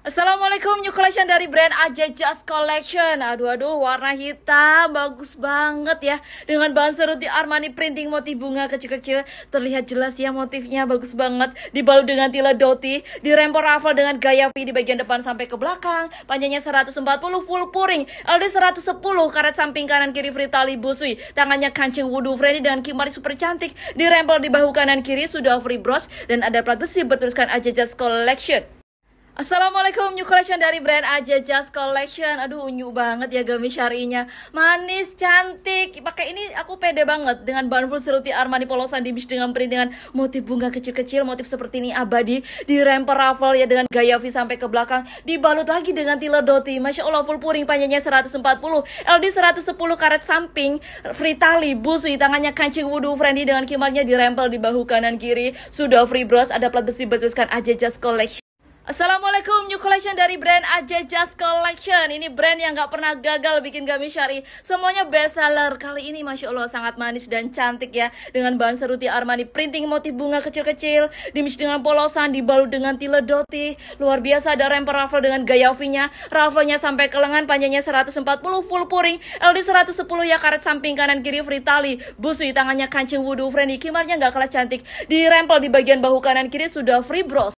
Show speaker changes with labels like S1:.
S1: Assalamualaikum New Collection dari brand Aja Just Collection Aduh aduh warna hitam bagus banget ya Dengan bahan serut di Armani printing motif bunga kecil-kecil Terlihat jelas ya motifnya bagus banget Dibalut dengan tila doti Dirempor raffle dengan gaya V di bagian depan sampai ke belakang Panjangnya 140 full puring LD 110 karet samping kanan kiri free tali busui Tangannya kancing wudhu Freddy dengan kimari super cantik Dirempel di bahu kanan kiri sudah free brush Dan ada plat besi bertuliskan Aja Just Collection Assalamualaikum new collection dari brand aja Just Collection. Aduh unyu banget ya gamis syarinya. Manis, cantik. Pakai ini aku pede banget dengan bahan full seruti Armani polosan di bis dengan perintingan motif bunga kecil-kecil, motif seperti ini abadi di ramper ruffle ya dengan gaya V sampai ke belakang dibalut lagi dengan tiler doti. Masya Allah full puring panjangnya 140, LD 110 karet samping, free tali, busui tangannya kancing wudu friendly dengan kimarnya dirempel di bahu kanan kiri. Sudah free bros, ada plat besi bertuliskan aja Just Collection. Assalamualaikum New Collection dari brand AJ Just Collection Ini brand yang gak pernah gagal bikin gamis syari Semuanya best seller Kali ini Masya Allah sangat manis dan cantik ya Dengan bahan seruti Armani Printing motif bunga kecil-kecil Dimis dengan polosan Dibalut dengan tile doti Luar biasa ada ramper raffle dengan gaya V-nya sampai ke lengan panjangnya 140 Full puring LD 110 ya karet samping kanan kiri free tali Busui tangannya kancing wudhu Friendly kimarnya gak kalah cantik Di rempel di bagian bahu kanan kiri sudah free bros